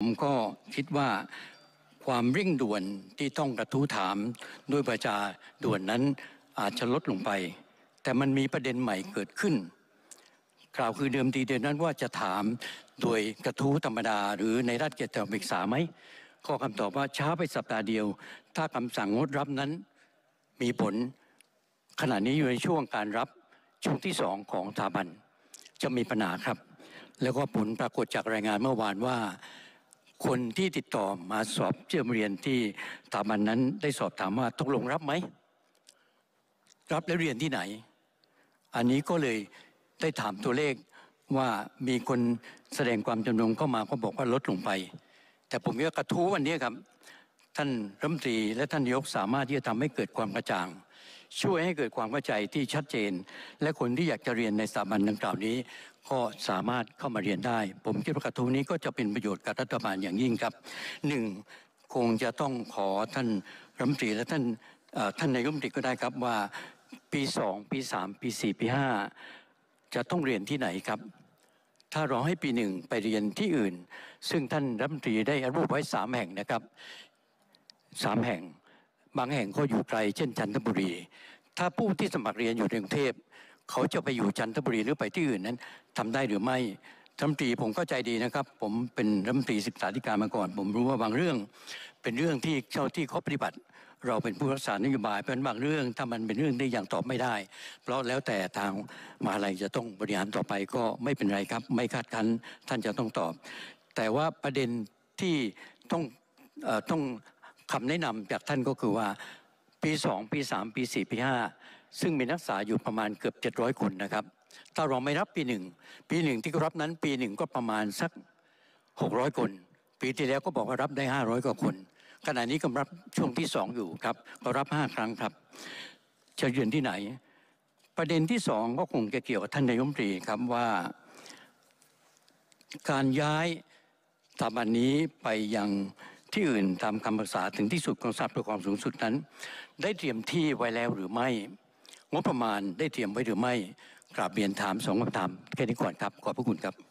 ผมก็คิดว่าความเร่งด่วนที่ต้องกระทู้ถามด้วยประจาด่วนนั้นอาจจะลดลงไป แต่มันมีประเด็นใหม่เกิดขึ้น กล่าวคือเดิมทีเดยวนั้นว่าจะถามโดยกระทู้ธรรมดา หรือในรัฐเกียรติศิกษาไหมข้อคำตอบว่า ช้าไปสัปดาห์เดียว ถ้าคำสั่งงดรับนั้นมีผลขณะนี้อยู่ในช่วงการรับ ช่วงที่สองของสถาบัน จะมีปัญหาครับ แล้วก็ผลปรากฏจากรายงานเมื่อวานว่าคนที่ติดต่อมาสอบเชื่อมเรียนที่ตถาบันนั้นได้สอบถามว่าตกลงรับไหม รับแล้วเรียนที่ไหน อันนี้ก็เลยได้ถามตัวเลขว่ามีคนแสดงความจำนงเข้ามา ก็บอกว่าลดลงไป แต่ผมว่ากระทู้วันนี้ครับท่านรัฐมนตรีและท่านนายกสามารถที่จะทำให้เกิดความกระจ่างช่วยให้เกิดความเข้าใจที่ชัดเจน และคนที่อยากจะเรียนในสถาบันดังกล่าวนี้ ก็สามารถเข้ามาเรียนได้ ผมคิดว่ากระทู้นี้ก็จะเป็นประโยชน์กับรัฐบาลอย่างยิ่งครับหนึ่งคงจะต้องขอท่านรัฐมนตรีและท่านท่านนายรัฐมนตรีก็ได้ครับว่าปีสองปีสามปีสี่ปีห้าจะต้องเรียนที่ไหนครับ ถ้ารอให้ปีหนึ่งไปเรียนที่อื่น ซึ่งท่านรัฐมนตรีได้อูปัไว้สามแห่งนะครับสามแห่งบางแห่งก็อยู่ไกลเช่นจันทบุรี ถ้าผู้ที่สมัครเรียนอยู่ในกรุงเทพเขาจะไปอยู่จันทบุรีหรือไปที่อื่นนั้นทำได้หรือไม่รัฐมนตรีผมเข้าใจดีนะครับ ผมเป็นรัฐมนตรีศึกษาธิการมาก่อน ผมรู้ว่าบางเรื่อง เป็นเรื่องที่เจ้าที่เขาปฏิบัติ เราเป็นผู้รักษานโยบายเป็นบางเรื่องถ้ามันเป็นเรื่องที่ยังตอบไม่ได้ เพราะแล้วแต่ทางมาอะไรจะต้องบริหารต่อไปก็ไม่เป็นไรครับ ไม่คาดคันท่านจะต้องตอบ แต่ว่าประเด็นที่ต้องต้องคำแนะนำจากท่านก็คือว่าปีสองปีสามปีสี่ปีห้าซึ่งมีนักศึกษาอยู่ประมาณเกือบเจ็ดร้อยคนนะครับ ถ้าเราไม่รับปีหนึ่งปีหนึ่งที่รับนั้น ปีหนึ่งก็ประมาณสักหกร้อยคน ปีที่แล้วก็บอกว่ารับได้ห้าร้อยกว่าคน ขณะนี้กำลังช่วงที่สองอยู่ครับ ก็รับห้าครั้งครับจะเยืยนที่ไหน ประเด็นที่สองก็คงจะเกี่ยวกับท่านนายมตรีครับว่าการย้ายสถาบันนี้ไปยังที่อื่นตามคำภาษาถึงที่สุดของทรัพย์ประความสูงสุดนั้น ได้เตรียมที่ไว้แล้วหรือไม่ งบประมาณได้เตรียมไว้หรือไม่กราบเรียนถามสองคำถามแค่นี้ก่อนครับขอบพระคุณครับ